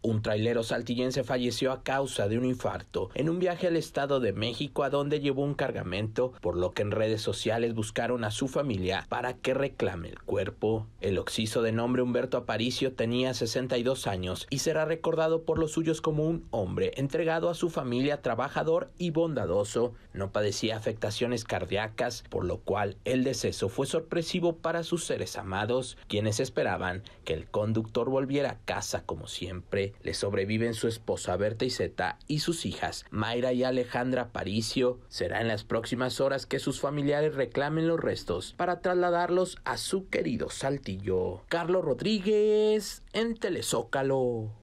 Un trailero saltillense falleció a causa de un infarto en un viaje al Estado de México a donde llevó un cargamento, por lo que en redes sociales buscaron a su familia para que reclame el cuerpo. El occiso de nombre Humberto Aparicio tenía 62 años y será recordado por los suyos como un hombre entregado a su familia, trabajador y bondadoso. No padecía afectaciones cardíacas, por lo cual el deceso fue sorpresivo para sus seres amados, quienes esperaban que el conductor volviera a casa como siempre. Le sobreviven su esposa Berta Zeta y sus hijas Mayra y Alejandra Paricio. Será en las próximas horas que sus familiares reclamen los restos para trasladarlos a su querido Saltillo. Carlos Rodríguez en Telezócalo.